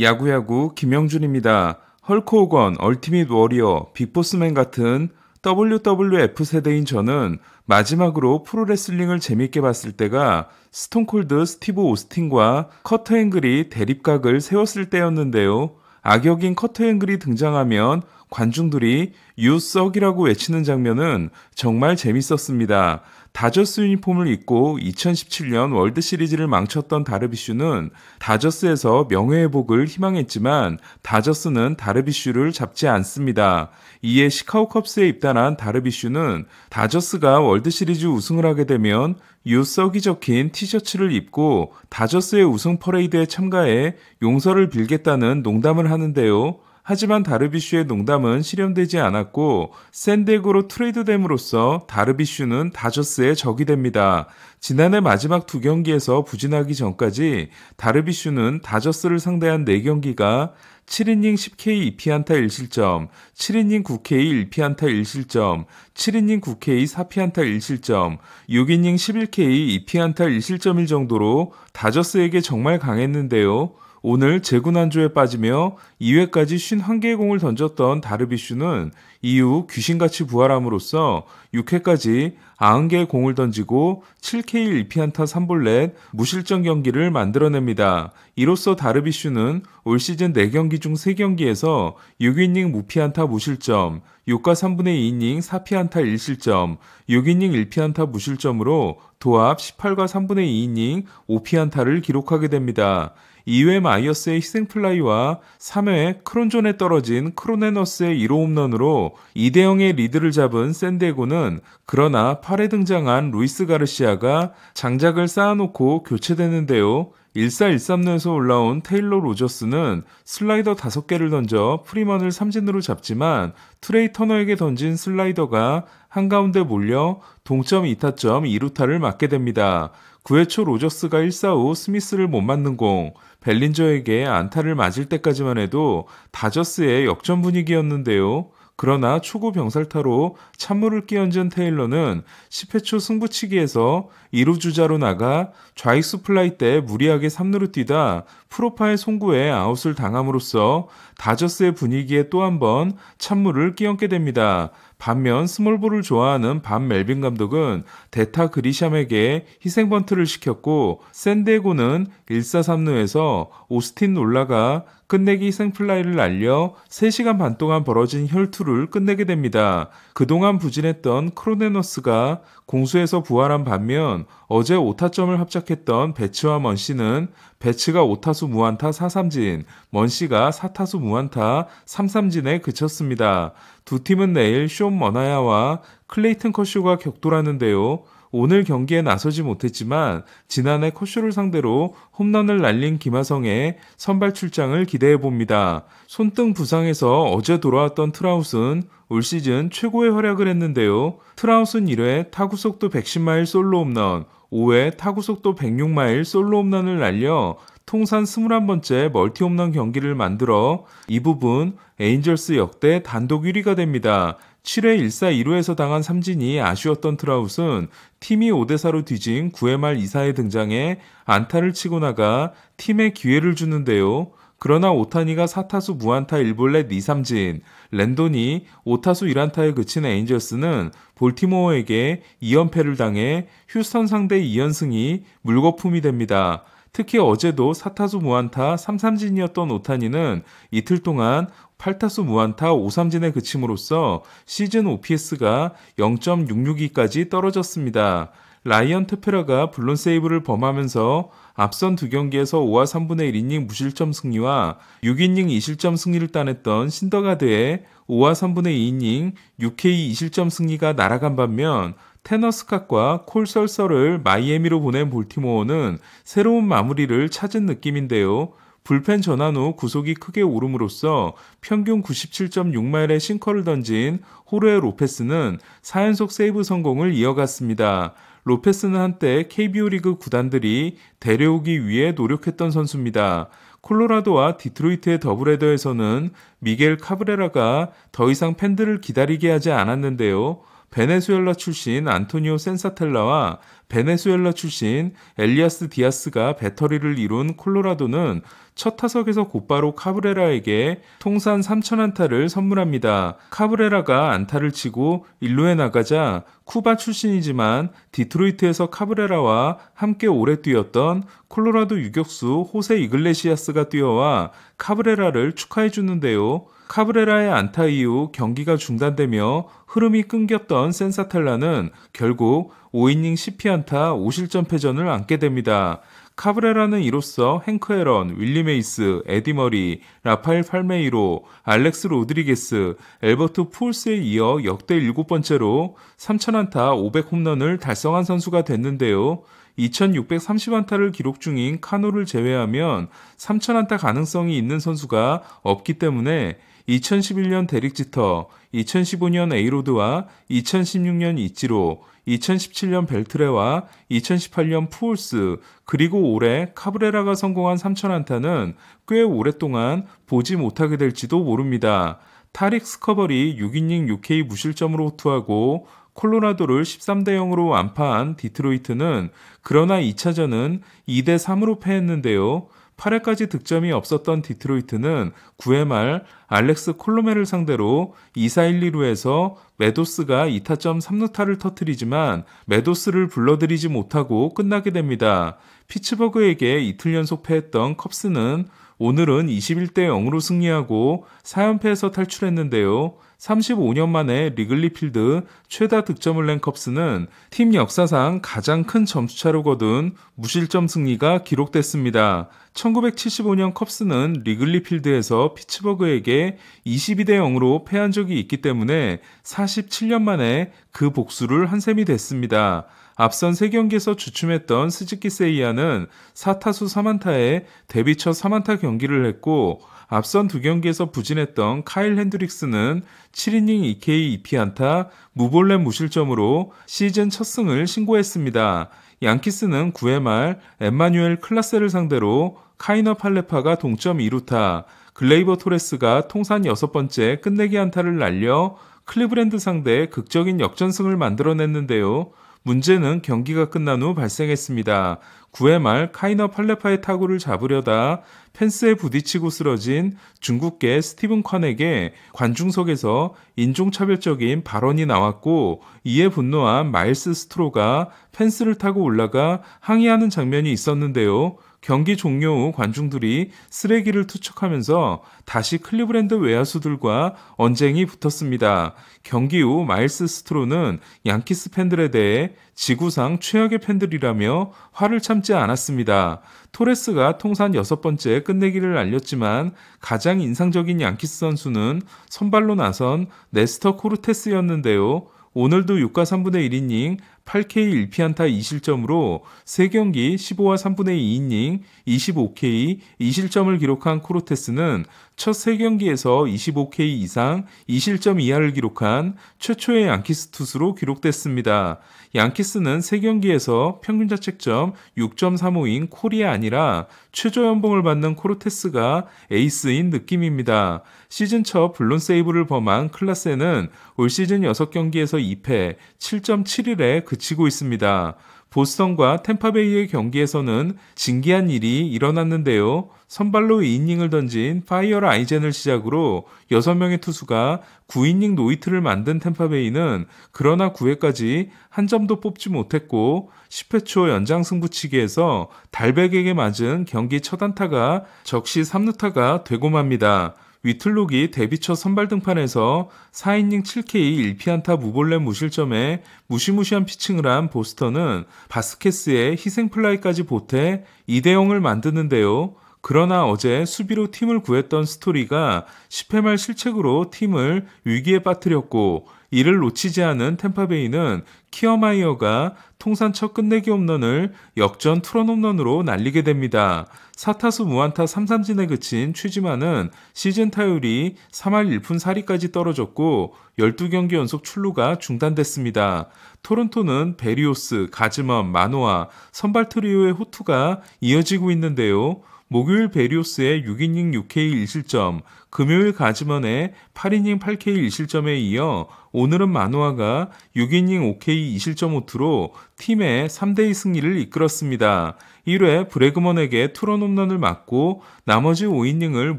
야구야구 김영준입니다. 헐코호건, 얼티밋 워리어, 빅보스맨 같은 WWF 세대인 저는 마지막으로 프로레슬링을 재밌게 봤을 때가 스톤콜드 스티브 오스틴과 커트 앵글이 대립각을 세웠을 때였는데요. 악역인 커트 앵글이 등장하면 관중들이 유썩이라고 외치는 장면은 정말 재밌었습니다. 다저스 유니폼을 입고 2017년 월드 시리즈를 망쳤던 다르비슈는 다저스에서 명예회복을 희망했지만 다저스는 다르비슈를 잡지 않습니다. 이에 시카고 컵스에 입단한 다르비슈는 다저스가 월드 시리즈 우승을 하게 되면 유 썩이 적힌 티셔츠를 입고 다저스의 우승 퍼레이드에 참가해 용서를 빌겠다는 농담을 하는데요. 하지만 다르비슈의 농담은 실현되지 않았고 샌덱으로 트레이드됨으로써 다르비슈는 다저스의 적이 됩니다. 지난해 마지막 두 경기에서 부진하기 전까지 다르비슈는 다저스를 상대한 4경기가 7이닝 10K 2피안타 1실점, 7이닝 9K 1피안타 1실점, 7이닝 9K 4피안타 1실점, 6이닝 11K 2피안타 1실점일 정도로 다저스에게 정말 강했는데요. 오늘 재구난조에 빠지며 2회까지 51개의 공을 던졌던 다르비슈는 이후 귀신같이 부활함으로써 6회까지 90개의 공을 던지고 7K 1피안타 3볼넷 무실점 경기를 만들어냅니다. 이로써 다르비슈는 올 시즌 4경기 중 3경기에서 6이닝 무피안타 무실점, 6과 3분의 2이닝 4피안타 1실점, 6이닝 1피안타 무실점으로 도합 18과 3분의 2이닝 5피안타를 기록하게 됩니다. 2회 마이어스의 희생플라이와 3회 크론존에 떨어진 크로네너스의 1호 홈런으로 2대0의 리드를 잡은 샌디에고는 그러나 8회 등장한 루이스 가르시아가 장작을 쌓아놓고 교체되는데요. 1사1 3루에서 올라온 테일러 로저스는 슬라이더 5개를 던져 프리먼을 삼진으로 잡지만 트레이 터너에게 던진 슬라이더가 한가운데 몰려 동점 2타점 2루타를 맞게 됩니다. 9회 초 로저스가 1사 후 스미스를 못 맞는 공, 벨린저에게 안타를 맞을 때까지만 해도 다저스의 역전 분위기였는데요. 그러나 초구 병살타로 찬물을 끼얹은 테일러는 10회 초 승부치기에서 2루 주자로 나가 좌익수 플라이 때 무리하게 3루로 뛰다 프로파의 송구에 아웃을 당함으로써 다저스의 분위기에 또한번 찬물을 끼얹게 됩니다. 반면 스몰볼을 좋아하는 반 멜빈 감독은 데타 그리샴에게 희생번트를 시켰고 샌디에고는 1-4-3루에서 오스틴 놀라가 끝내기 희생플라이를 날려 3시간 반 동안 벌어진 혈투를 끝내게 됩니다. 그동안 부진했던 크로네노스가 공수에서 부활한 반면 어제 5타점을 합작했던 배츠와 먼씨는 배츠가 5타수 무안타 4삼진, 먼씨가 4타수 무안타 3삼진에 그쳤습니다. 두 팀은 내일 쇼 키온 머나야와 클레이튼 커쇼가 격돌하는데요. 오늘 경기에 나서지 못했지만 지난해 커쇼를 상대로 홈런을 날린 김하성의 선발 출장을 기대해 봅니다. 손등 부상에서 어제 돌아왔던 트라우스는올 시즌 최고의 활약을 했는데요. 트라우스는 1회 타구 속도 110마일 솔로 홈런, 5회 타구 속도 106마일 솔로 홈런을 날려 통산 21번째 멀티 홈런 경기를 만들어 이 부분 에인절스 역대 단독 1위가 됩니다. 7회 1사 2루에서 당한 삼진이 아쉬웠던 트라웃은 팀이 5대4로 뒤진 9회 말 2사에 등장해 안타를 치고 나가 팀에 기회를 주는데요. 그러나 오타니가 4타수 무안타 1볼넷 2삼진, 랜돈이 5타수 1안타에 그친 에인저스는 볼티모어에게 2연패를 당해 휴스턴 상대 2연승이 물거품이 됩니다. 특히 어제도 사타수 무안타 3삼진이었던 오타니는 이틀 동안 8타수 무안타 5삼진의 그침으로써 시즌 OPS가 0 6 6 2까지 떨어졌습니다. 라이언 테페라가 블론 세이브를 범하면서 앞선 두 경기에서 5와 3분의 1이닝 무실점 승리와 6이닝 2실점 승리를 따냈던 신더가드의 5와 3분의 2이닝 6K 2실점 승리가 날아간 반면 테너 스캇과 콜설서를 마이애미로 보낸 볼티모어는 새로운 마무리를 찾은 느낌인데요. 불펜 전환 후 구속이 크게 오름으로써 평균 97.6마일의 싱커를 던진 호르에 로페스는 4연속 세이브 성공을 이어갔습니다. 로페스는 한때 KBO 리그 구단들이 데려오기 위해 노력했던 선수입니다. 콜로라도와 디트로이트의 더블헤더에서는 미겔 카브레라가 더 이상 팬들을 기다리게 하지 않았는데요. 베네수엘라 출신 안토니오 센사텔라와 베네수엘라 출신 엘리아스 디아스가 배터리를 이룬 콜로라도는 첫 타석에서 곧바로 카브레라에게 통산 3천안타를 선물합니다. 카브레라가 안타를 치고 일루에 나가자 쿠바 출신이지만 디트로이트에서 카브레라와 함께 오래 뛰었던 콜로라도 유격수 호세 이글레시아스가 뛰어와 카브레라를 축하해 주는데요. 카브레라의 안타 이후 경기가 중단되며 흐름이 끊겼던 센사텔라는 결국 5이닝 10피안타 5실점 패전을 안게 됩니다. 카브레라는 이로써 행크 에런, 윌리 메이스, 에디 머리, 라파엘 팔메이로, 알렉스 로드리게스, 엘버트 풀스에 이어 역대 7번째로 3천안타 500홈런을 달성한 선수가 됐는데요. 2630안타를 기록 중인 카노를 제외하면 3000안타 가능성이 있는 선수가 없기 때문에 2011년 데릭지터, 2015년 에이로드와 2016년 이지로 2017년 벨트레와 2018년 푸올스, 그리고 올해 카브레라가 성공한 3천안타는 꽤 오랫동안 보지 못하게 될지도 모릅니다. 타릭 스커버리 6이닝 6K 무실점으로 호투하고 콜로라도를 13대 0으로 완파한 디트로이트는 그러나 2차전은 2대 3으로 패했는데요. 8회까지 득점이 없었던 디트로이트는 9회 말 알렉스 콜로메를 상대로 2사 1루에서 메도스가 2타점 3루타를 터뜨리지만 메도스를 불러들이지 못하고 끝나게 됩니다. 피츠버그에게 이틀 연속 패했던 컵스는 오늘은 21대 0으로 승리하고 4연패에서 탈출했는데요. 35년 만에 리글리필드 최다 득점을 낸 컵스는 팀 역사상 가장 큰 점수차로 거둔 무실점 승리가 기록됐습니다. 1975년 컵스는 리글리필드에서 피츠버그에게 22대 0으로 패한 적이 있기 때문에 47년 만에 그 복수를 한 셈이 됐습니다. 앞선 3경기에서 주춤했던 스즈키 세이야는 4타수 3안타에 데뷔 첫 3안타 경기를 했고 앞선 두 경기에서 부진했던 카일 핸드릭스는 7이닝 2K 2피안타 무볼렛 무실점으로 시즌 첫 승을 신고했습니다. 양키스는 9회 말 엠마뉴엘 클라세를 상대로 카이너 팔레파가 동점 2루타, 글레이버 토레스가 통산 여섯 번째 끝내기 안타를 날려 클리브랜드 상대 극적인 역전승을 만들어냈는데요. 문제는 경기가 끝난 후 발생했습니다. 9회 말 카이너 팔레파의 타구를 잡으려다 펜스에 부딪히고 쓰러진 중국계 스티븐 컨에게 관중석에서 인종차별적인 발언이 나왔고 이에 분노한 마일스 스트로가 펜스를 타고 올라가 항의하는 장면이 있었는데요. 경기 종료 후 관중들이 쓰레기를 투척하면서 다시 클리브랜드 외야수들과 언쟁이 붙었습니다. 경기 후 마일스 스트로는 양키스 팬들에 대해 지구상 최악의 팬들이라며 화를 참지 않았습니다. 토레스가 통산 여섯 번째 끝내기를 알렸지만 가장 인상적인 양키스 선수는 선발로 나선 네스터 코르테스였는데요. 오늘도 6과 3분의 1이닝 8K 1피안타 2실점으로 3경기 15와 3분의 2이닝 25K 2실점을 기록한 코르테스는 첫 3경기에서 25K 이상 2실점 이하를 기록한 최초의 양키스 투수로 기록됐습니다. 양키스는 3경기에서 평균 자책점 6.35인 콜이 아니라 최저 연봉을 받는 코르테스가 에이스인 느낌입니다. 시즌 첫 블론 세이브를 범한 클라세는 올 시즌 6경기에서 2패 7 7 1에그 그치고 있습니다. 보스턴과 템파베이의 경기에서는 진기한 일이 일어났는데요. 선발로 2이닝을 던진 파이어 라이젠을 시작으로 6명의 투수가 9이닝 노이트를 만든 템파베이는 그러나 9회까지 한 점도 뽑지 못했고 10회 초 연장 승부치기에서 달백에게 맞은 경기 첫 안타가 적시 3루타가 되고 맙니다. 위틀록이 데뷔첫 선발 등판에서 4이닝 7K 1피안타 무볼렛 무실점에 무시무시한 피칭을 한 보스턴은 바스케스의 희생플라이까지 보태 2대0을 만드는데요. 그러나 어제 수비로 팀을 구했던 스토리가 10회 말 실책으로 팀을 위기에 빠뜨렸고 이를 놓치지 않은 템파베이는 키어마이어가 통산 첫 끝내기 홈런을 역전 투런 홈런으로 날리게 됩니다. 4타수 무안타 3삼진에 그친 취지만은 시즌 타율이 3할 1푼 4리까지 떨어졌고 12경기 연속 출루가 중단됐습니다. 토론토는 베리오스, 가즈먼, 마노아, 선발 트리오의 호투가 이어지고 있는데요. 목요일 베리오스의 6이닝 6K 1실점, 금요일 가즈먼의 8이닝 8K 1실점에 이어 오늘은 마누아가 6이닝 5K 2실점 5투로 팀의 3대2 승리를 이끌었습니다. 1회 브레그먼에게 투런 홈런을 맞고 나머지 5이닝을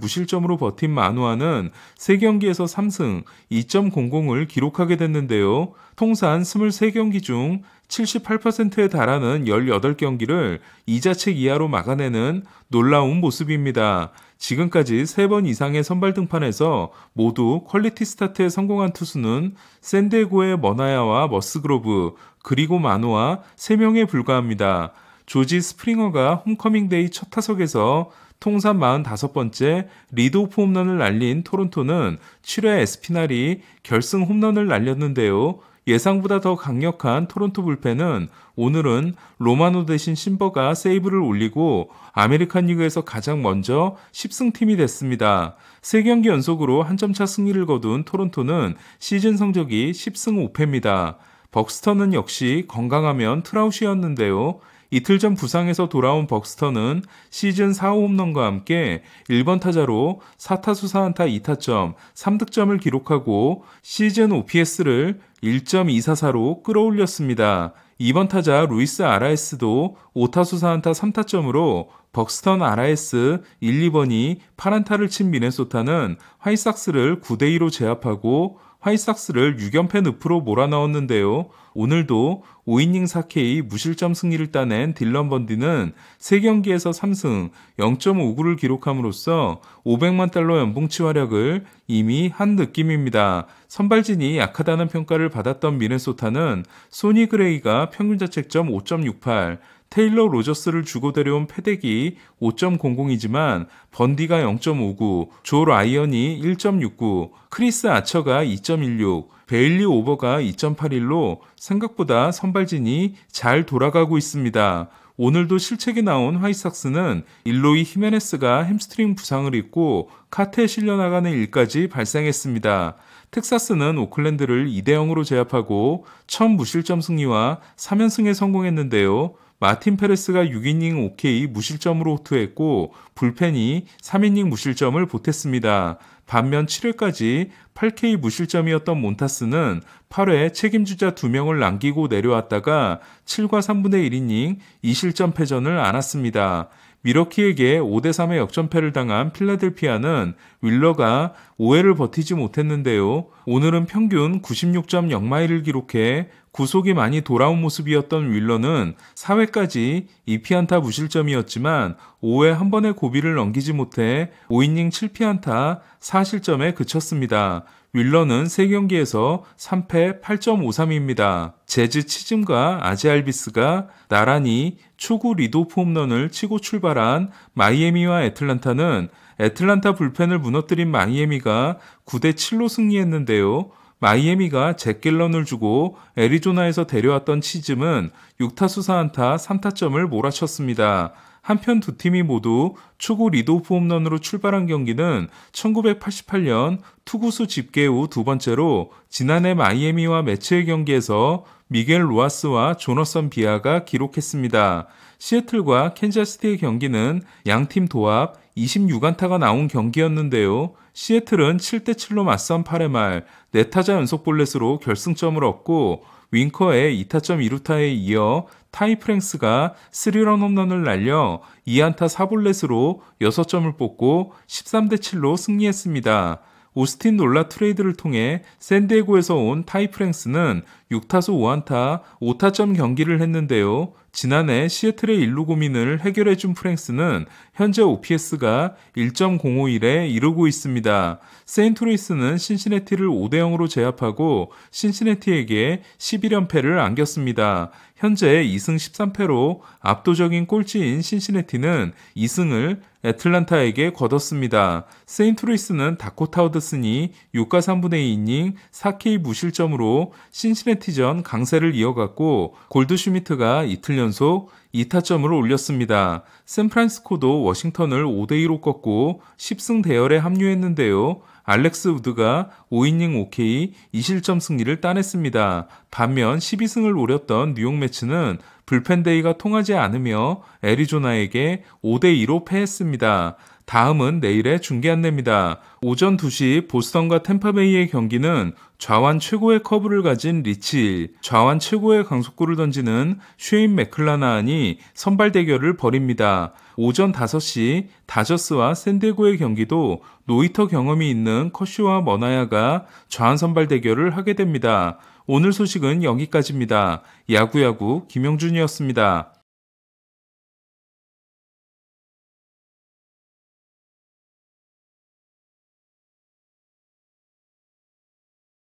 무실점으로 버틴 마누아는 3경기에서 3승 2.00을 기록하게 됐는데요. 통산 23경기 중 78%에 달하는 18경기를 이자책 이하로 막아내는 놀라운 모습입니다. 지금까지 3번 이상의 선발 등판에서 모두 퀄리티 스타트에 성공한 투수는 샌디에고의 머나야와 머스그로브 그리고 마노와 3명에 불과합니다. 조지 스프링어가 홈커밍 데이 첫 타석에서 통산 45번째 리드오프 홈런을 날린 토론토는 7회 에스피날이 결승 홈런을 날렸는데요. 예상보다 더 강력한 토론토 불펜은 오늘은 로마노 대신 심버가 세이브를 올리고 아메리칸 리그에서 가장 먼저 10승 팀이 됐습니다. 3경기 연속으로 한 점차 승리를 거둔 토론토는 시즌 성적이 10승 5패입니다. 벅스터는 역시 건강하면 트라우시였는데요. 이틀 전 부상에서 돌아온 벅스터는 시즌 4호 홈런과 함께 1번 타자로 4타수 4안타 2타점, 3득점을 기록하고 시즌 OPS를 1.244로 끌어올렸습니다. 2번 타자 루이스 아라에스도 5타수 4안타 3타점으로 벅스턴 아라에스 1, 2번이 8안타를 친 미네소타는 화이삭스를 9대2로 제압하고 화이삭스를 6연패 늪으로 몰아넣었는데요. 오늘도 5이닝 4K 무실점 승리를 따낸 딜런 번디는 3경기에서 3승 0.59를 기록함으로써 500만 달러 연봉치 활약을 이미 한 느낌입니다. 선발진이 약하다는 평가를 받았던 미네소타는 소니 그레이가 평균 자책점 5.68, 테일러 로저스를 주고 데려온 패덱이 5.00이지만 번디가 0.59, 조 라이언이 1.69, 크리스 아처가 2.16, 베일리 오버가 2.81로 생각보다 선발진이 잘 돌아가고 있습니다. 오늘도 실책이 나온 화이삭스는 일로이 히메네스가 햄스트링 부상을 입고 카트에 실려나가는 일까지 발생했습니다. 텍사스는 오클랜드를 2대 0으로 제압하고 첫 무실점 승리와 3연승에 성공했는데요. 마틴 페레스가 6이닝 5케이 무실점으로 호투했고 불펜이 3이닝 무실점을 보탰습니다. 반면 7회까지 8K 무실점이었던 몬타스는 8회 책임주자 2명을 남기고 내려왔다가 7과 3분의 1이닝 2실점 패전을 안았습니다. 미러키에게 5대3의 역전패를 당한 필라델피아는 윌러가 5회를 버티지 못했는데요. 오늘은 평균 96.0마일을 기록해 구속이 많이 돌아온 모습이었던 윌러는 4회까지 2피안타 무실점이었지만 5회 한 번의 고비를 넘기지 못해 5이닝 7피안타 4실점에 그쳤습니다. 윌러는 3경기에서 3패 8.53입니다. 재즈 치즘과 아지알비스가 나란히 초구 리도프 홈런을 치고 출발한 마이애미와 애틀란타는 애틀란타 불펜을 무너뜨린 마이애미가 9대 7로 승리했는데요. 마이애미가 잭길런을 주고 애리조나에서 데려왔던 치즘은 6타수 4안타 3타점을 몰아쳤습니다. 한편 두 팀이 모두 초구 리도프 홈런으로 출발한 경기는 1988년 투구수 집계 후 두 번째로 지난해 마이애미와 매치의 경기에서 미겔 로아스와 조너선 비아가 기록했습니다. 시애틀과 캔자스티의 경기는 양 팀 도합 26안타가 나온 경기였는데요. 시애틀은 7대7로 맞선 8회 말 4타자 연속 볼넷으로 결승점을 얻고 윙커의 2타점 2루타에 이어 타이 프랭스가 스리런 홈런을 날려 2안타 4볼넷으로 6점을 뽑고 13대 7로 승리했습니다. 오스틴 놀라 트레이드를 통해 샌디에고에서 온 타이 프랭스는 6타수 5안타 5타점 경기를 했는데요. 지난해 시애틀의 일루 고민을 해결해준 프랭스는 현재 OPS가 1.051에 이르고 있습니다. 세인트루이스는 신시네티를 5대0으로 제압하고 신시네티에게 11연패를 안겼습니다. 현재 2승 13패로 압도적인 꼴찌인 신시네티는 2승을 애틀란타에게 거뒀습니다. 세인트루이스는 다코타 우드슨이 6가 3분의 2이닝 4K 무실점으로 신시내티 페티전 강세를 이어갔고 골드슈미트가 이틀 연속 2타점을 올렸습니다. 샌프란시스코도 워싱턴을 5대2로 꺾고 10승 대열에 합류했는데요. 알렉스 우드가 5이닝 5K 2실점 승리를 따냈습니다. 반면 12승을 노렸던 뉴욕 매츠는 불펜데이가 통하지 않으며 애리조나에게 5대2로 패했습니다. 다음은 내일의 중계 안내입니다. 오전 2시 보스턴과 템파베이의 경기는 좌완 최고의 커브를 가진 리치, 좌완 최고의 강속구를 던지는 쉐인 맥클라나안이 선발 대결을 벌입니다. 오전 5시 다저스와 샌디고의 경기도 노이터 경험이 있는 커쇼와 머나야가 좌완 선발 대결을 하게 됩니다. 오늘 소식은 여기까지입니다. 야구야구 김영준이었습니다.